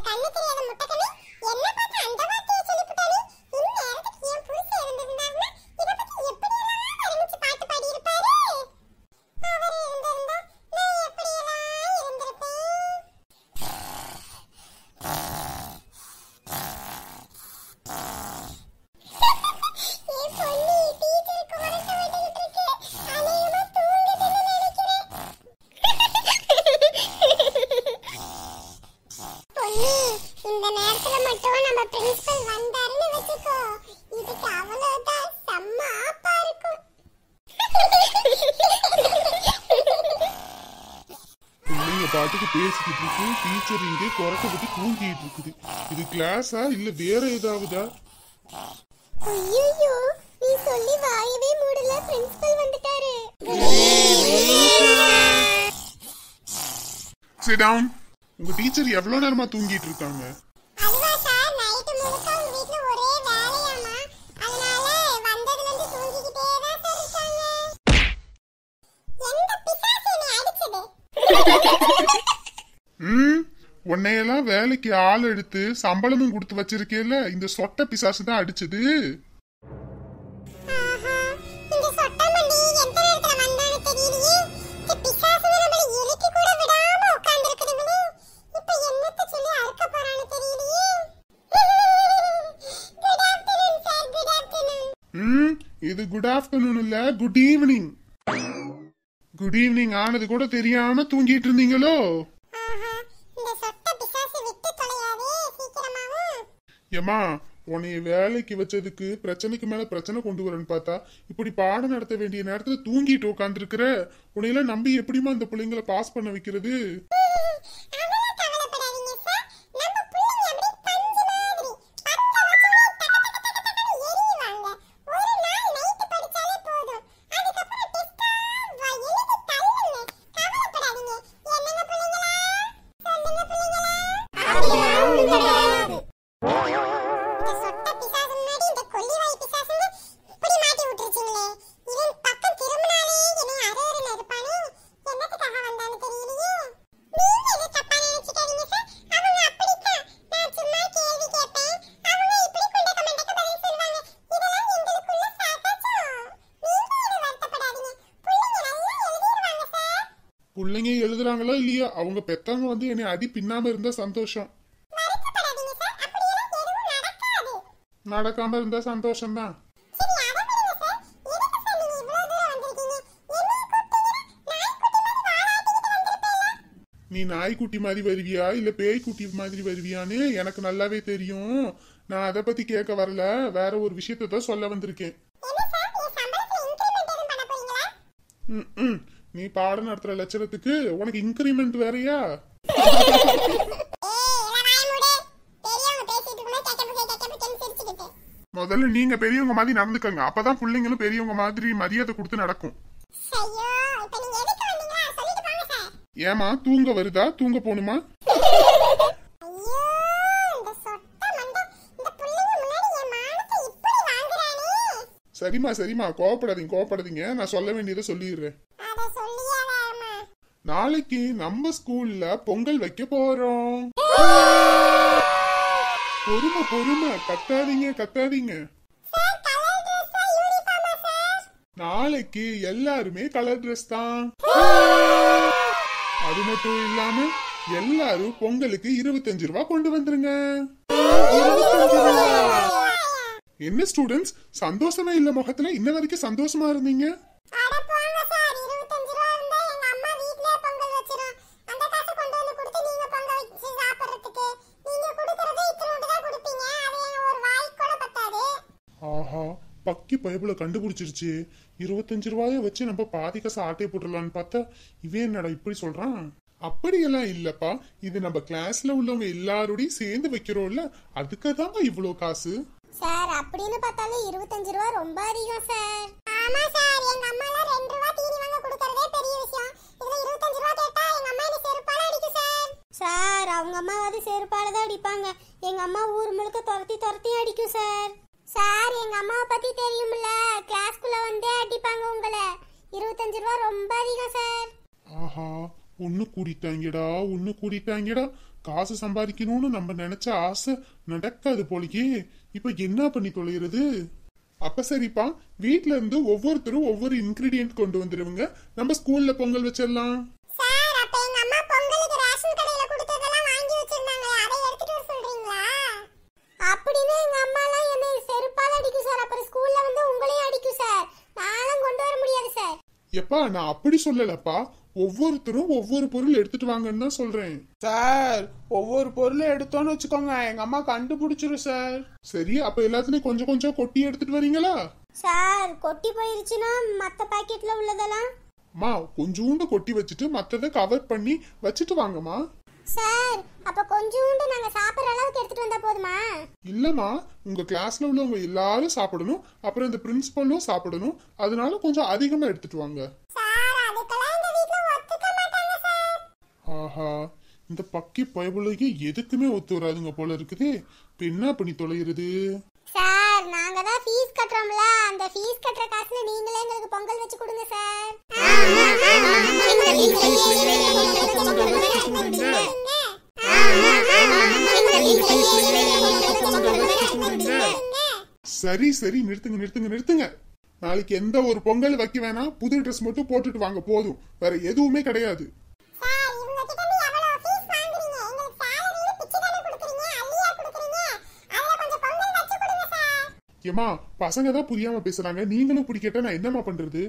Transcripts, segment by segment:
de இந்த நேரத்துல மட்டும் நம்ம பிரின்சிபல் வந்தாருன்னு வச்சுக்கோ இதுக்கு அவ்வளவுதான் செம்ம ஆப்பா இருக்கும் பிள்ளைங்க பாட்டுக்கு பேசிக்கிட்டு டீச்சர் இங்கே குரக்க பத்தி இருக்குது இது கிளாஸா இல்ல வேற ஏதாவதா ஐயோ நீ சொல்லி வாயவே மூடல பிரின்சிபல் வந்துட்டாரு Sit உங்க டீச்சர் எவ்வளவு நேரமா தூங்கிட்டு இருக்காங்க உன்னையெல்லாம் வேலைக்கு ஆள் எடுத்து சம்பளமும் கொடுத்து வச்சிருக்கேல இந்த சொட்ட பிசாசு தான் அடிச்சது ம் இது குட் ஆஃப்டர்நூன் இல்ல குட் ஈவினிங் குட் ஈவினிங் ஆனது கூட தெரியாம தூங்கிட்டு இருந்தீங்களோ ஏமா உன்னைய வேலைக்கு வச்சதுக்கு பிரச்சனைக்கு மேல பிரச்சனை கொண்டு வரேன்னு பார்த்தா இப்படி பாடம் நடத்த வேண்டிய நேரத்துல தூங்கிட்டு உட்காந்துருக்குற உன்னையெல்லாம் நம்பி எப்படிமா அந்த பிள்ளைங்களை பாஸ் பண்ண வைக்கிறது பிள்ளைங்க எழுதுறாங்களோ இல்லையோ அவங்க பெத்தவங்க வந்து என்னை அடி பின்னாம இருந்தா சந்தோஷம் நடக்காம இருந்தா சந்தோஷம் தான் நீ நாய்க்குட்டி மாதிரி வருவியா இல்ல பேய்க்குட்டி மாதிரி வருவியான்னு எனக்கு நல்லாவே தெரியும் நான் அதை பத்தி கேட்க வரல வேற ஒரு விஷயத்த சொல்ல வந்திருக்கேன் ம் ம் நீ பாடம் நடத்துற லட்சணத்துக்கு உனக்கு இன்கிரிமெண்ட் வேறையா முதல்ல நீங்க பெரியவங்க மாதிரி நடந்துக்கங்க அப்பதான் பிள்ளைங்களும் பெரியவங்க மாதிரி மரியாதை கொடுத்து நடக்கும் ஏமா தூங்க வருதா தூங்க போணுமா சரிம்மா சரிம்மா கோவப்படாதீங்க கோவப்படாதீங்க நான் சொல்ல வேண்டியதை சொல்லிடுறேன் நாளைக்கு நம்ம ஸ்கூல்ல பொங்கல் வைக்க போறோம் பொறுமை பொறுமை கத்தாதீங்க கத்தாதீங்க நாளைக்கு எல்லாருமே கலர் ட்ரெஸ் தான் அது மட்டும் இல்லாம எல்லாரும் பொங்கலுக்கு இருபத்தஞ்சு ரூபா கொண்டு வந்துருங்க என்ன ஸ்டூடெண்ட்ஸ் சந்தோஷமே இல்ல முகத்துல இன்ன வரைக்கும் சந்தோஷமா இருந்தீங்க பக்கி பைபிளை கண்டுபிடிச்சிருச்சு இருபத்தஞ்சு ரூபாய வச்சு நம்ம பாதி காசு ஆட்டை போட்டுடலான்னு பார்த்தா இவன் என்னடா இப்படி சொல்றான் அப்படியெல்லாம் இல்லப்பா இது நம்ம கிளாஸ்ல உள்ளவங்க எல்லாரோடையும் சேர்ந்து வைக்கிறோம்ல அதுக்கு தாங்க இவ்வளோ காசு சார் அப்படின்னு பார்த்தாலே இருபத்தஞ்சு ரூபா ரொம்ப அதிகம் சார் ஆமா சார் எங்க அம்மா எல்லாம் ரெண்டு ரூபா தீனி வாங்க கொடுக்கறதே பெரிய விஷயம் இதுல இருபத்தஞ்சு ரூபா கேட்டா எங்க அம்மா என்ன செருப்பால அடிக்கும் சார் சார் அவங்க அம்மாவது செருப்பால தான் அடிப்பாங்க எங்க அம்மா ஊர் முழுக்க துரத்தி துரத்தி அடிக்கும் சார் சார் எங்க அம்மாவை பத்தி தெரியும்ல கிளாஸ்க்குள்ள வந்தே அடிப்பாங்க உங்களை இருபத்தஞ்சு ரூபா ரொம்ப அதிகம் சார் ஆஹா ஒண்ணு கூடிட்டாங்கடா ஒண்ணு கூடிட்டாங்கடா காசு சம்பாதிக்கணும்னு நம்ம நினைச்ச ஆசை நடக்காது போலயே இப்ப என்ன பண்ணி தொலைகிறது அப்ப சரிப்பா வீட்ல இருந்து ஒவ்வொருத்தரும் ஒவ்வொரு இன்கிரிடியன்ட் கொண்டு வந்துருவங்க நம்ம ஸ்கூல்ல பொங்கல் வச்சிடலாம் சார் அப்ப எங்க அம்மா பொங்கலுக்கு ரேஷன் கடையில எப்பா நான் அப்படி சொல்லலப்பா ஒவ்வொருத்தரும் ஒவ்வொரு பொருள் எடுத்துட்டு வாங்கன்னு தான் சொல்றேன் சார் ஒவ்வொரு பொருளும் எடுத்தோம்னு வச்சுக்கோங்க எங்க அம்மா கண்டுபிடிச்சிரும் சார் சரி அப்ப எல்லாத்துலயும் கொஞ்சம் கொஞ்சம் கொட்டி எடுத்துட்டு வரீங்களா சார் கொட்டி போயிருச்சுன்னா மத்த பாக்கெட்ல உள்ளதெல்லாம் மா கொஞ்சூண்டு கொட்டி வச்சுட்டு மத்தத கவர் பண்ணி வச்சுட்டு வாங்கம்மா சார் அப்ப கொஞ்சூண்டு நாங்க சாப்பிடறல இல்லமா உங்க கிளாஸ்ல உள்ளவங்க எல்லாரும் சாப்பிடணும் அப்புறம் இந்த பிரின்சிபலும் சாப்பிடணும் அதனால கொஞ்சம் அதிகமா எடுத்துட்டு வாங்க ஆஹா இந்த பக்கி பயபுலகி எதுக்குமே ஒத்து வராதுங்க போல இருக்குது இப்ப என்ன பண்ணி தொலைகிறது சார் நாங்க தான் ஃபீஸ் அந்த ஃபீஸ் கட்டற காசுல நீங்களே எங்களுக்கு பொங்கல் வச்சு கொடுங்க சார் சரி சரி நிறுத்துங்க நிறுத்துங்க நிறுத்துங்க நாளைக்கு எந்த ஒரு பொங்கல் வைக்க வேணாம் புது ட்ரெஸ் மட்டும் போட்டுட்டு வாங்க போதும் வேற எதுவுமே கிடையாது ஏமா பசங்க தான் புரியாம பேசுறாங்க நீங்களும் பிடிக்கட்ட நான் என்னமா பண்றது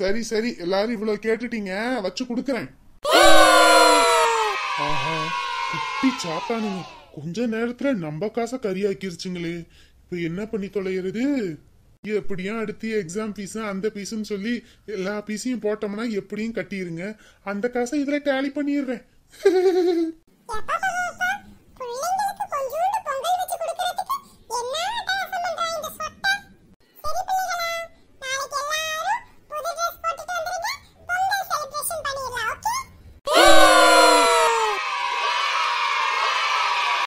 சரி சரி எல்லாரும் இவ்வளவு கேட்டுட்டீங்க வச்சு கொடுக்குறேன் ஆஹா குட்டி சாப்பிட்டானுங்க கொஞ்ச நேரத்துல நம்ம காசை கரியாக்கிருச்சுங்களே இப்ப என்ன பண்ணி தொலைகிறது எப்படியா அடுத்து எக்ஸாம் ஃபீஸ் அந்த ஃபீஸ்ன்னு சொல்லி எல்லா பீஸையும் போட்டோம்னா எப்படியும் கட்டிடுங்க அந்த காசை இதுல டேலி பண்ணிடுறேன்